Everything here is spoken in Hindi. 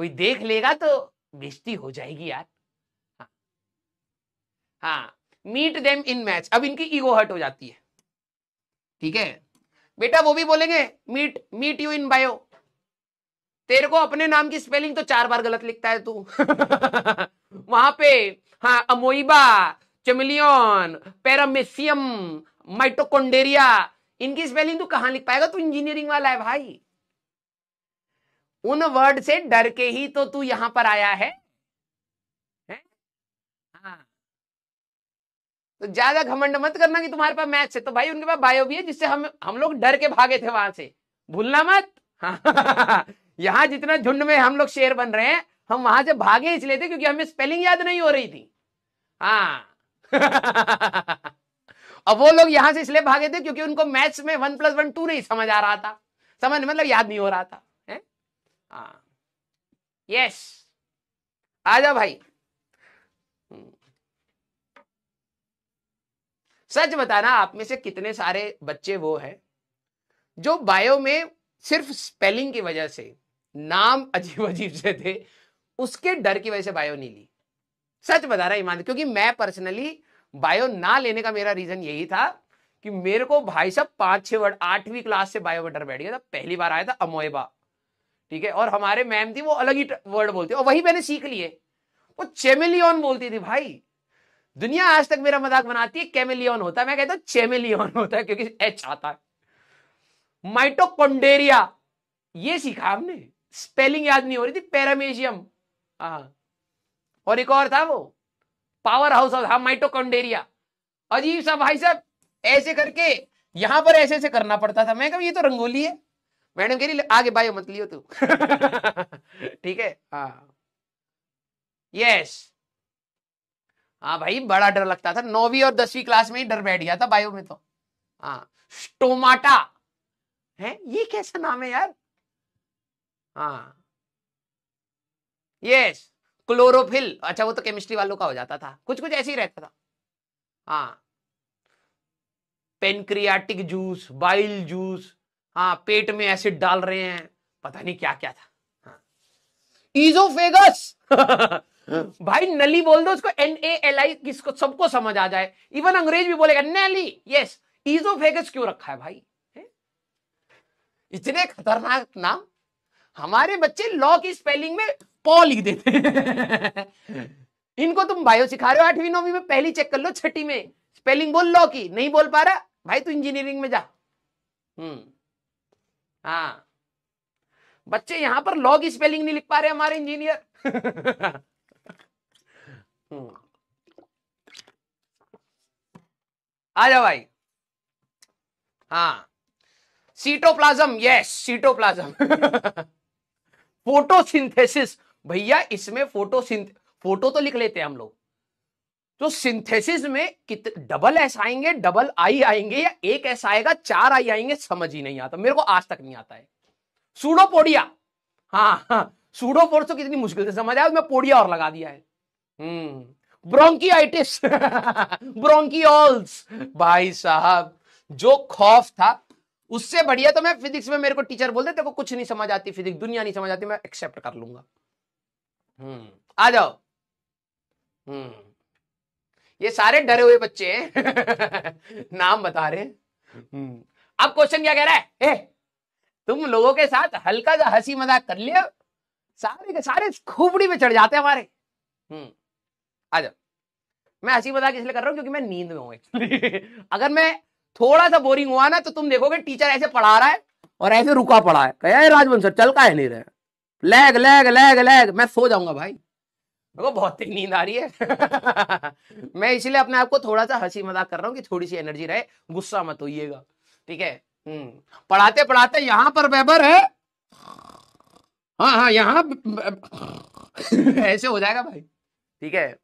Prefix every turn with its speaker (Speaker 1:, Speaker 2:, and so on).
Speaker 1: कोई देख लेगा तो बेइज्जती हो जाएगी यार हाँ मीट देम इन मैच अब इनकी ईगो हर्ट हो जाती है ठीक है बेटा वो भी बोलेंगे meet meet you in bio तेरे को अपने नाम की स्पेलिंग तो चार बार गलत लिखता है तू वहां पे हाँ अमोइबा चमिलियन पैरामेसियम माइटोकोंडेरिया इनकी स्पेलिंग तू कहां लिख पाएगा तू इंजीनियरिंग वाला है भाई उन वर्ड से डर के ही तो तू यहां पर आया है, है? हाँ। तो ज्यादा घमंड मत करना कि तुम्हारे पास मैथ्स है तो भाई उनके पास बायो भी है जिससे हम हम लोग डर के भागे थे वहां से भूलना मत हाँ। यहां जितना झुंड में हम लोग शेर बन रहे हैं हम वहां से भागे इसलिए थे क्योंकि हमें स्पेलिंग याद नहीं हो रही थी हाँ अब वो लोग यहां से इसलिए भागे थे क्योंकि उनको मैथ्स में वन प्लस वन टू नहीं समझ आ रहा था समझ मतलब याद नहीं हो रहा था हाँ यस जाओ भाई सच बताना आप में से कितने सारे बच्चे वो हैं जो बायो में सिर्फ स्पेलिंग की वजह से नाम अजीब अजीब से थे उसके डर की वजह से बायो नहीं ली सच बता रहा ईमान क्योंकि मैं पर्सनली बायो ना लेने का मेरा रीजन यही था कि मेरे को भाई साहब पांच छह वर्ड आठवीं क्लास से बायो में डर बैठ गया था पहली बार आया था अमोएबा ठीक है और हमारे मैम थी वो अलग ही वर्ड बोलते और वही मैंने सीख लिए वो चेमिलियन बोलती थी भाई दुनिया आज तक मेरा मजाक बनाती है कैमिलियन होता है मैं कहता चेमिलियन होता है क्योंकि एच आता है माइटोकोंडेरिया ये सीखा हमने स्पेलिंग याद नहीं हो रही थी पैरामेजियम हाँ। और एक और था वो पावर हाउस हाँ माइटोकोंडेरिया अजीब सा भाई साहब ऐसे करके यहां पर ऐसे ऐसे करना पड़ता था मैं कहा ये तो रंगोली है मैडम कह रही आगे बायो मत लियो तू ठीक है हाँ यस हाँ भाई बड़ा डर लगता था नौवीं और दसवीं क्लास में ही डर बैठ गया था बायो में तो हाँ स्टोमाटा है ये कैसा नाम है यार हाँ यस क्लोरोफिल अच्छा वो तो केमिस्ट्री वालों का हो जाता था कुछ कुछ ऐसे ही रहता था हाँ पेनक्रियाटिक जूस बाइल जूस हाँ पेट में एसिड डाल रहे हैं पता नहीं क्या क्या था हाँ। भाई नली बोल दो उसको एन ए एल आई किसको सबको समझ आ जाए इवन अंग्रेज भी बोलेगा नली यस इजोफेगस क्यों रखा है भाई है? इतने खतरनाक नाम हमारे बच्चे लॉ की स्पेलिंग में पॉ लिख देते इनको तुम बायो सिखा रहे हो आठवीं नौवीं में पहली चेक कर लो छठी में स्पेलिंग बोल लॉ की नहीं बोल पा रहा भाई तू इंजीनियरिंग में जा हम्म हाँ बच्चे यहां पर लॉग स्पेलिंग नहीं लिख पा रहे हमारे इंजीनियर हम्म। आ जाओ भाई हाँ सीटोप्लाज्म यस सीटोप्लाज्म फोटोसिंथेसिस भैया इसमें फोटोसिंथ फोटो तो लिख लेते हैं हम लोग तो सिंथेसिस में कित डबल एस आएंगे डबल आई आएंगे या एक एस आएगा चार आई आएंगे समझ ही नहीं आता मेरे को आज तक नहीं आता है सूडोपोडिया हाँ हाँ सूडोपोर्स तो कितनी मुश्किल से समझ आया पोडिया और लगा दिया है हम्म ब्रोंकियाइटिस भाई साहब जो खौफ था उससे बढ़िया तो मैं फिजिक्स में मेरे को टीचर बोलते देखो कुछ नहीं समझ आती फिजिक्स दुनिया नहीं समझ आती मैं एक्सेप्ट कर लूंगा हम्म आ जाओ हम्म ये सारे डरे हुए बच्चे हैं नाम बता रहे हम्म। अब क्वेश्चन क्या कह रहा है ए, तुम लोगों के साथ हल्का सा हंसी मजाक कर लिया सारे के सारे खोपड़ी में चढ़ जाते हैं हमारे हम्म आ जाओ मैं हंसी मजाक इसलिए कर रहा हूँ क्योंकि मैं नींद में हूं अगर मैं थोड़ा सा बोरिंग हुआ ना तो तुम देखोगे टीचर ऐसे पढ़ा रहा है और ऐसे रुका पड़ा है कह राजवंश सर चल का है नहीं रहे लैग लैग लैग लैग मैं सो जाऊंगा भाई देखो बहुत तेज नींद आ रही है मैं इसलिए अपने आप को थोड़ा सा हंसी मजाक कर रहा हूँ कि थोड़ी सी एनर्जी रहे गुस्सा मत होइएगा ठीक है हम्म, पढ़ाते पढ़ाते यहाँ पर वेबर है हाँ हाँ यहाँ ऐसे हो जाएगा भाई ठीक है